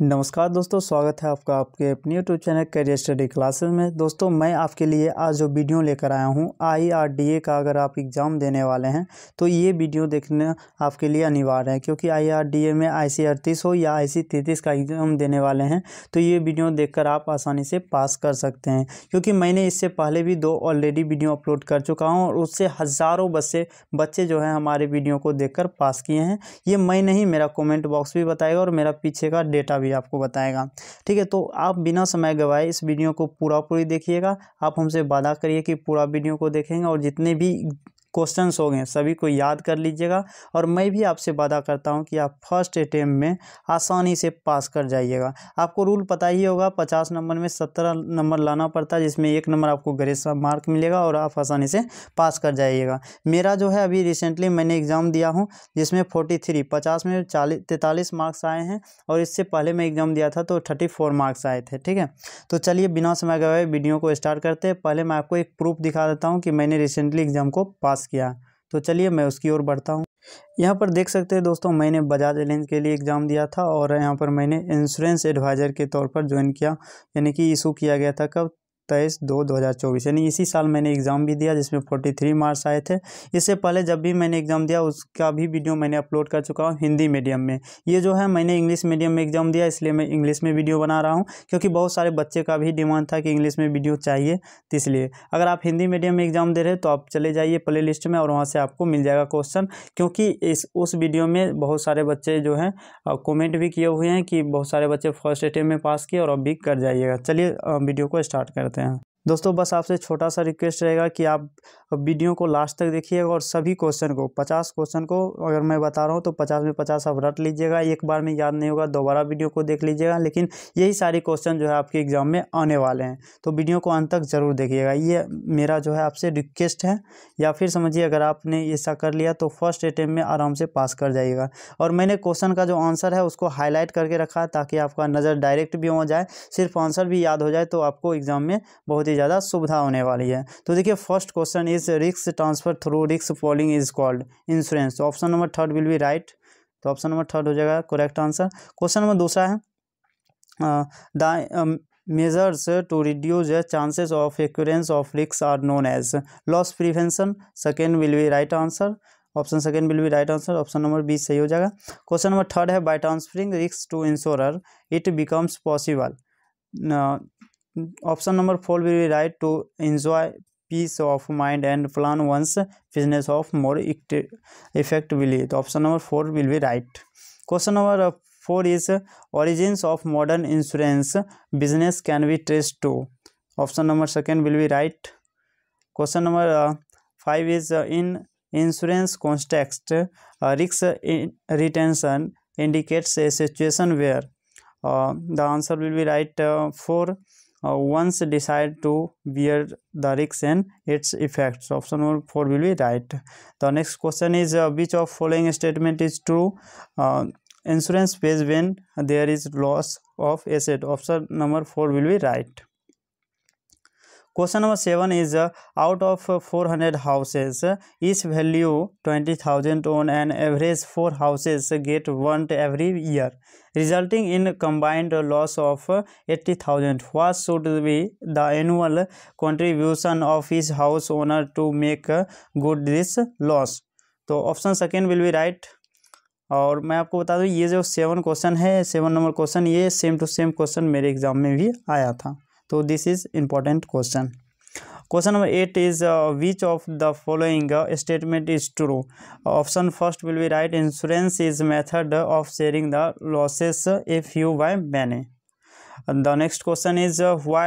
नमस्कार दोस्तों स्वागत है आपका आपके अपने YouTube channel career study classes में दोस्तों मैं आपके लिए आज जो वीडियो लेकर आया हूं आईआरडीए का अगर आप एग्ज़ाम देने वाले हैं तो ये वीडियो देखना आपके लिए अनिवार्य है क्योंकि आईआरडीए में सी अड़तीस हो या सी तैंतीस का एग्ज़ाम देने वाले हैं तो ये वीडियो देख आप आसानी से पास कर सकते हैं क्योंकि मैंने इससे पहले भी दो ऑलरेडी वीडियो अपलोड कर चुका हूँ और उससे हज़ारों बच्चे बच्चे जो हैं हमारे वीडियो को देख पास किए हैं ये मैं नहीं मेरा कॉमेंट बॉक्स भी बताएगा और मेरा पीछे का डेटा भी आपको बताएगा ठीक है तो आप बिना समय गवाए इस वीडियो को पूरा पूरी देखिएगा आप हमसे वादा करिए कि पूरा वीडियो को देखेंगे और जितने भी क्वेश्चन हो गए सभी को याद कर लीजिएगा और मैं भी आपसे वादा करता हूँ कि आप फर्स्ट अटैम्प में आसानी से पास कर जाइएगा आपको रूल पता ही होगा पचास नंबर में सत्रह नंबर लाना पड़ता है जिसमें एक नंबर आपको ग्रेस मार्क मिलेगा और आप आसानी से पास कर जाइएगा मेरा जो है अभी रिसेंटली मैंने एग्ज़ाम दिया हूँ जिसमें फोर्टी थ्री पचास में चालीस तैंतालीस मार्क्स आए हैं और इससे पहले मैं एग्ज़ाम दिया था तो थर्टी फोर मार्क्स आए थे ठीक है तो चलिए बिना समय गए वीडियो को स्टार्ट करते हैं पहले मैं आपको एक प्रूफ दिखा देता हूँ कि मैंने रिसेंटली एग्ज़ाम को पास किया तो चलिए मैं उसकी ओर बढ़ता हूँ यहाँ पर देख सकते हैं दोस्तों मैंने बजाज एलेंस के लिए एग्ज़ाम दिया था और यहाँ पर मैंने इंश्योरेंस एडवाइज़र के तौर पर ज्वाइन किया यानी कि इशू किया गया था कब तेईस दो दो हज़ार चौबीस यानी इसी साल मैंने एग्ज़ाम भी दिया जिसमें फोर्टी थ्री मार्क्स आए थे इससे पहले जब भी मैंने एग्ज़ाम दिया उसका भी वीडियो मैंने अपलोड कर चुका हूँ हिंदी मीडियम में ये जो है मैंने इंग्लिश मीडियम में एग्ज़ाम दिया इसलिए मैं इंग्लिश में वीडियो बना रहा हूँ क्योंकि बहुत सारे बच्चे का भी डिमांड था कि इंग्लिश में वीडियो चाहिए इसलिए अगर आप हिंदी मीडियम में एग्ज़ाम दे रहे तो आप चले जाइए प्ले लिस्ट में और वहाँ से आपको मिल जाएगा क्वेश्चन क्योंकि इस उस वीडियो में बहुत सारे बच्चे जो हैं कॉमेंट भी किए हुए हैं कि बहुत सारे बच्चे फर्स्ट अटेम्प में पास किए और अब भी कर जाइएगा चलिए वीडियो को स्टार्ट करते det दोस्तों बस आपसे छोटा सा रिक्वेस्ट रहेगा कि आप वीडियो को लास्ट तक देखिएगा और सभी क्वेश्चन को पचास क्वेश्चन को अगर मैं बता रहा हूँ तो पचास में पचास आप रट लीजिएगा एक बार में याद नहीं होगा दोबारा वीडियो को देख लीजिएगा लेकिन यही सारे क्वेश्चन जो है आपके एग्जाम में आने वाले हैं तो वीडियो को अंत तक ज़रूर देखिएगा ये मेरा जो है आपसे रिक्वेस्ट है या फिर समझिए अगर आपने ऐसा कर लिया तो फर्स्ट अटैम्प में आराम से पास कर जाइएगा और मैंने क्वेश्चन का जो आंसर है उसको हाईलाइट करके रखा ताकि आपका नज़र डायरेक्ट भी हो जाए सिर्फ आंसर भी याद हो जाए तो आपको एग्ज़ाम में बहुत ही ज़्यादा सुविधा होने वाली है तो देखिए फर्स्ट क्वेश्चन इज रिक्स ट्रांसफर थ्रू रिक्स polling is called insurance option number third will be right तो ऑप्शन नंबर थर्ड हो जाएगा करेक्ट आंसर क्वेश्चन नंबर दूसरा है the measures to reduce chances of एक्यूरेंस of रिक्स are known as loss prevention second will be right answer option second will be right answer option number B सही हो जाएगा question number third है bye transferring रिक्स to insurer it becomes possible option number 4 will be right to enjoy peace of mind and plan one's business of more effectively the option number 4 will be right question number uh, 4 is uh, origins of modern insurance business can be traced to option number second will be right question number uh, 5 is in insurance context risk retention indicates a situation where the answer will be right for uh, once decide to bear the risk and its effects option number 4 will be right the next question is uh, which of following statement is true uh, insurance pays when there is loss of asset option number 4 will be right question number seven is out of four hundred houses is value twenty thousand on an average four houses get one every year in combined loss of eighty thousand what should be the annual contribution of इस house owner to make good this loss तो option second will be right और मैं आपको बता दूँ ये जो seven question है सेवन नंबर क्वेश्चन ये सेम टू सेम क्वेश्चन मेरे एग्जाम में भी आया था तो this is important question question number eight is which of the following statement is true option first will be right insurance is method of sharing the losses if you buy मैने the next question is uh, why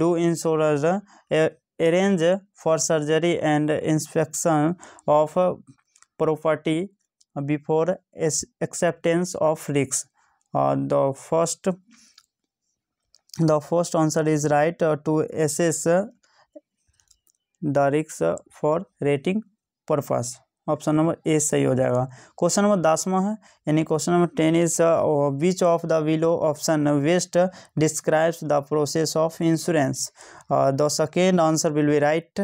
do insurers uh, arrange for surgery and inspection of uh, property before acceptance of risks the first the first answer is right to S S the रिक्स for rating for option number A सही हो जाएगा question number दसवा है यानी question number ten is which of the below option best describes the process of insurance the second answer will be right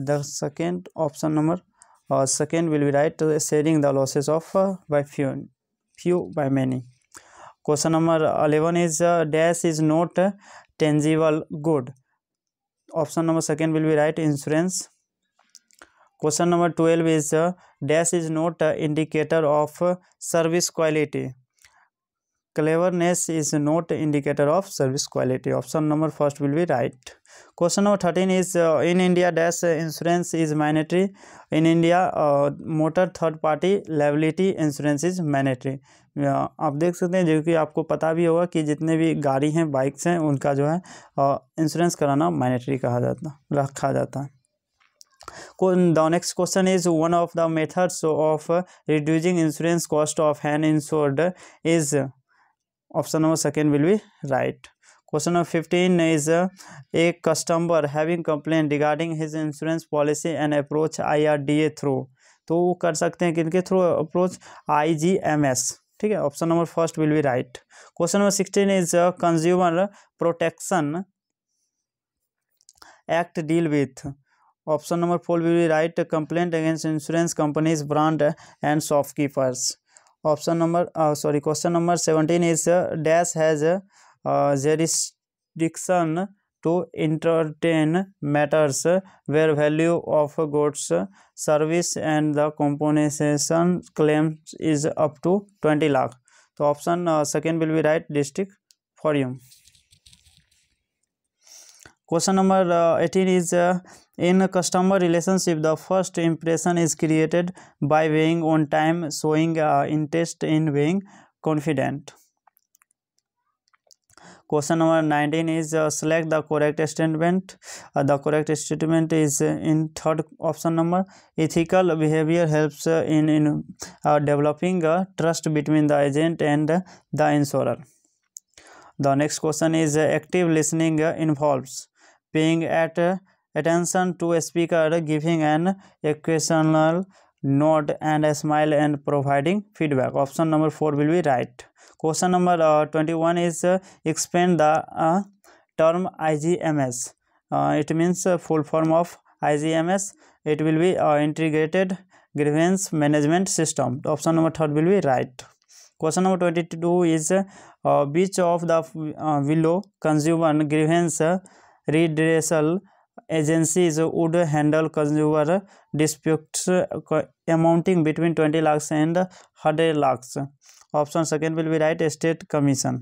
the second option number second will be right sharing the losses of by few few by many question number eleven is dash is not tangible good option number second will be right insurance question number twelve is dash is not indicator of service quality cleverness is not indicator of service quality option number first will be right question number 13 is uh, in india dash insurance is mandatory in india uh, motor third party liability insurance is mandatory uh, आप देख सकते हैं जो कि आपको पता भी होगा कि जितने भी गाड़ी हैं बाइक्स हैं उनका जो है इंश्योरेंस uh, कराना मैनेटरी कहा जाता रखा जाता है the next question is one of the methods of reducing insurance cost of hand insured is option number second will be right question number fifteen is a customer having complain regarding his insurance policy and approach I R D A through तो वो कर सकते हैं किनके through approach I G M S ठीक है option number first will be right question number sixteen is consumer protection act deal with option number four will be right complaint against insurance companies brand and shopkeepers option number sorry question number seventeen is dash has jurisdiction to entertain matters where value of goods service and the compensation claim is up to twenty lakh तो option second will be right district forum question number eighteen is In customer relationship, the first impression is created by being on time, showing uh, interest in being confident. Question number 19 is uh, select the correct statement. Uh, the correct statement is in third option number. Ethical behavior helps in, in uh, developing trust between the agent and the insurer. The next question is uh, active listening uh, involves paying at attention to speaker giving an occasional note and a smile and providing feedback option number 4 will be right question number uh, 21 is uh, explain the uh, term igms it means full form of igms it will be integrated grievance management system option number 3 will be right question number 22 is which of the below consumer grievance redressal agency agencies would handle consumer dispute amounting between twenty lakhs and hundred lakh option second will be right state commission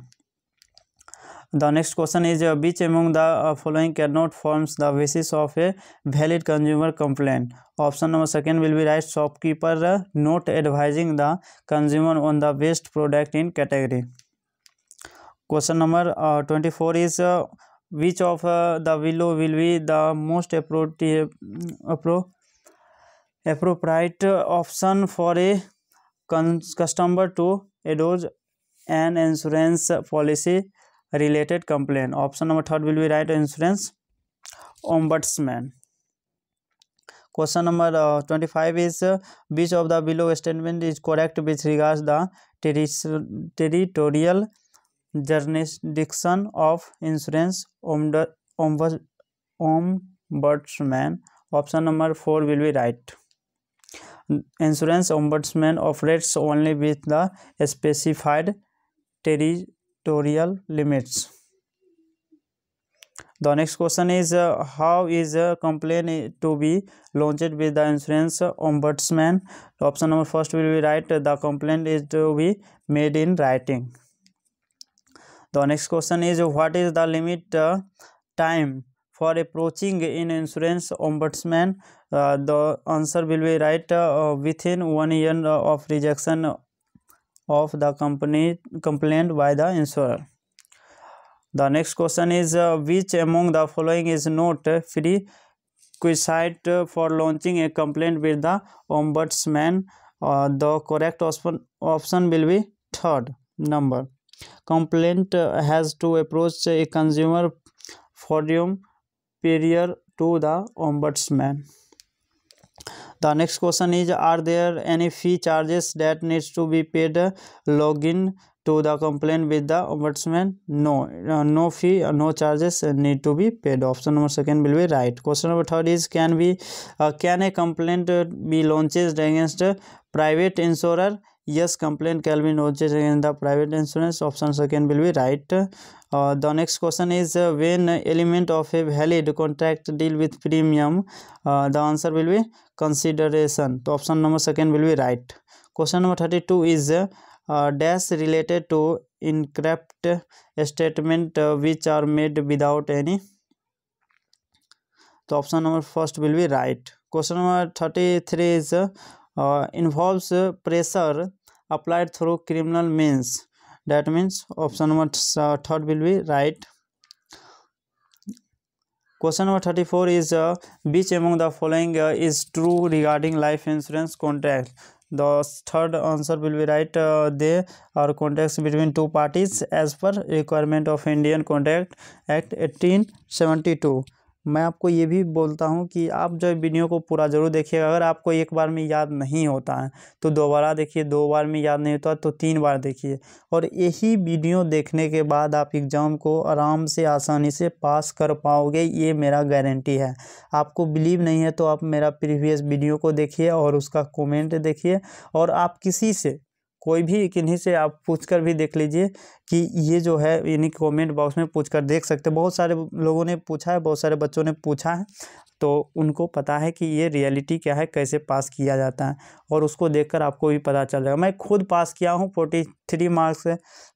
the next question is which among the following can not forms the basis of a valid consumer complain option number second will be right shopkeeper not advising the consumer on the best product in category question number twenty four is which of the below will be the most appropriate appropriate option for a customer to address an insurance policy related complain option number third will be right insurance ombudsman question number twenty five is which of the below statement is correct with regard the territorial jurisdiction of insurance ombudsman option number 4 will be right insurance ombudsman operates only with the specified territorial limits the next question is uh, how is a complaint to be launched with the insurance ombudsman option number first will be right the complaint is to be made in writing the next question is what is the limit time for approaching in insurance ombudsman the answer will be right within one year of rejection of the company complain by the insurer the next question is which among the following is not prerequisite for launching a complain with the ombudsman the correct option will be third number complaint has to approach a consumer forum Periyar to the ombudsman the next question is are there any fee charges that needs to be paid लॉग इन to the complain with the ombudsman no no fee no charges need to be paid option number second will be right question number third is can be can a complaint be launched against private insurer yes complain can be lodged in the private insurance option second will be right the next question is when element of a valid contract deal with premium the answer will be consideration तो option number second will be right question number thirty two is dash related to incorrect statement which are made without any तो option number first will be right question number thirty three is involve pressure applied through criminal means that means option number uh, third will be right question number 34 is uh, which among the following uh, is true regarding life insurance contract the third answer will be right uh, they are contracts between two parties as per requirement of indian contract act 1872 मैं आपको ये भी बोलता हूँ कि आप जो video को पूरा ज़रूर देखिएगा अगर आपको एक बार में याद नहीं होता है तो दोबारा देखिए दो बार में याद नहीं होता तो तीन बार देखिए और यही वीडियो देखने के बाद आप एग्ज़ाम को आराम से आसानी से पास कर पाओगे ये मेरा गारंटी है आपको बिलीव नहीं है तो आप मेरा प्रीवियस वीडियो को देखिए और उसका कॉमेंट देखिए और आप किसी से कोई भी किन्हीं से आप पूछ कर भी देख लीजिए कि ये जो है यानी कमेंट बॉक्स में पूछ कर देख सकते बहुत सारे लोगों ने पूछा है बहुत सारे बच्चों ने पूछा है तो उनको पता है कि ये रियलिटी क्या है कैसे पास किया जाता है और उसको देखकर आपको भी पता चल जाएगा मैं खुद पास किया हूँ फोर्टी थ्री मार्क्स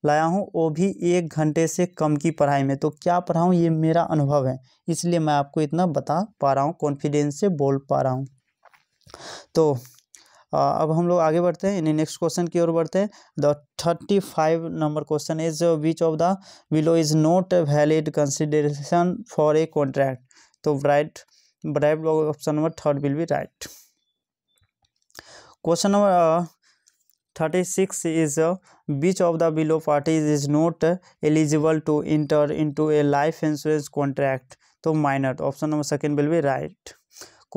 लाया हूँ वो भी एक घंटे से कम की पढ़ाई में तो क्या पढ़ाऊँ ये मेरा अनुभव है इसलिए मैं आपको इतना बता पा रहा हूँ कॉन्फिडेंस से बोल पा रहा हूँ तो अब हम लोग आगे बढ़ते हैं यानी नेक्स्ट क्वेश्चन की ओर बढ़ते हैं the thirty five number question is which of the below is not valid consideration for a contract तो right right option number third will be right question number thirty six is which of the below parties is not eligible to enter into a life insurance contract तो minor option number second will be right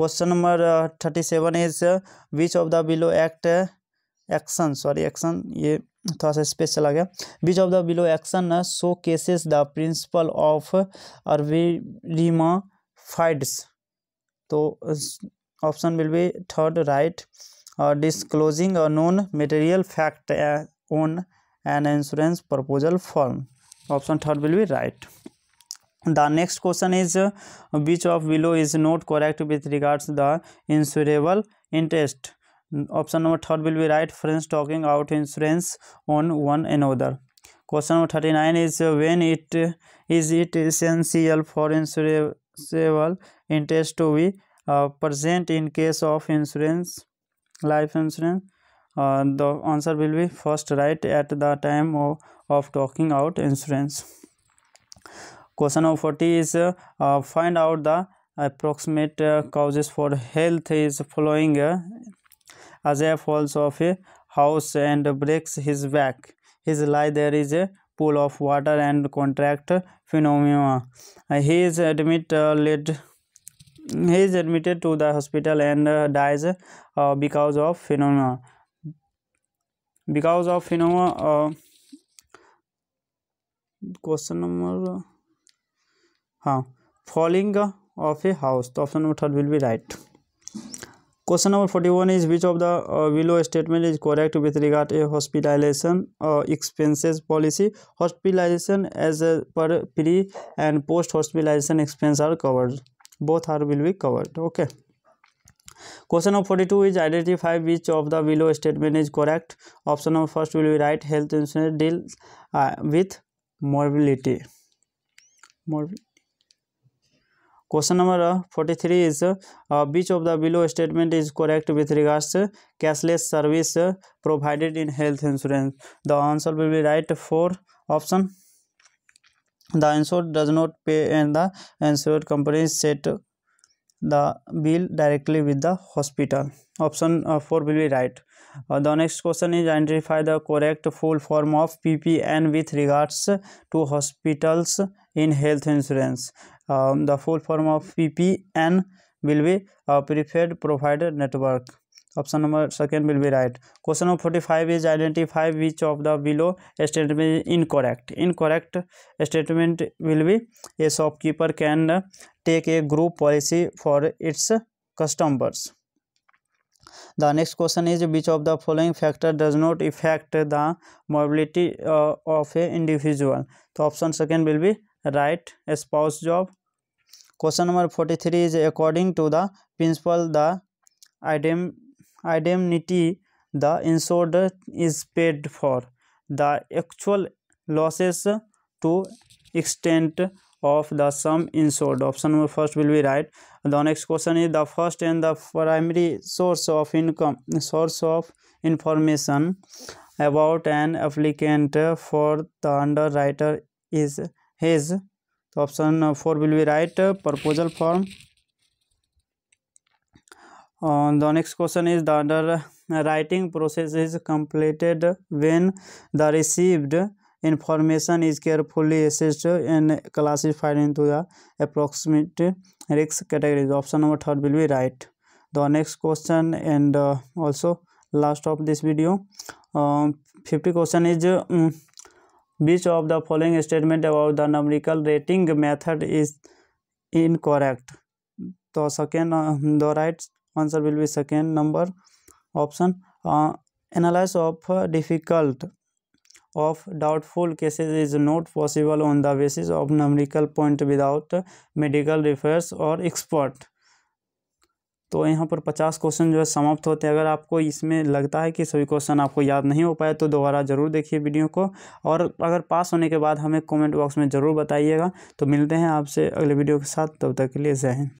question number thirty seven is which of the below act action sorry action ये थोड़ा सा space चला गया which of the below action showcases the principle of fides तो option will be third right disclosing a non material fact on an insurance proposal form option third will be right the next question is which of below is not correct with regards to the insurable interest option number third will be right friends talking out insurance on one another question number 39 is when it is it essential for insurable interest to be uh, present in case of insurance life insurance uh, the answer will be first right at the time of, of talking out insurance question number 40 is uh, find out the approximate uh, causes for health is following uh, a falls off a house and breaks his back his lie there is a pool of water and contract phenomena. Uh, he is admitted. Uh, he is admitted to the hospital and uh, dies because of phenomena. because of phenomena. question number हाँ falling of a house तो option number third will be right question number forty one is which of the below statement is correct with regard a hospitalization expenses policy hospitalization as per pre and post hospitalization expense are covered both are will be covered okay question number forty two is identify which of the below statement is correct option number first will be right health insurance deal with mobility mobility Question number uh, 43 is uh, uh, which of the below statement is correct with regards to cashless service provided in health insurance? The answer will be right for option. The insured does not pay and the insured company set the bill directly with the hospital. Option uh, 4 will be right. the next question is identify the correct full form of PPN with regards to hospitals in health insurance um, the full form of ppn will be uh, preferred provider network option number second will be right question number 45 is identify which of the below statement is incorrect incorrect statement will be a shopkeeper can take a group policy for its customers the next question is which of the following factor does not affect the mobility uh, of a individual so option second will be right spouse job question number forty three is according to the principle the idem indemnity the insured is paid for the actual losses to extent of the sum insured option number first will be right the next question is the first and the primary source of income source of information about an applicant for the underwriter is has तो option four will be right proposal form the next question is the underwriting process is completed when the received information is carefully assessed and classified in to the approximate रिक्स categories option number third will be right the next question and also last of this video fifty question is which of the following statement about the numerical rating method is incorrect so second uh, the right answer will be second number option uh, analysis of uh, difficult of doubtful cases is not possible on the basis of numerical point without medical refers or expert तो यहाँ पर पचास question जो है समाप्त होते हैं अगर आपको इसमें लगता है कि सभी क्वेश्चन आपको याद नहीं हो पाया तो दोबारा ज़रूर देखिए वीडियो को और अगर पास होने के बाद हमें कमेंट बॉक्स में ज़रूर बताइएगा तो मिलते हैं आपसे अगले वीडियो के साथ तब तक के लिए जय हिंद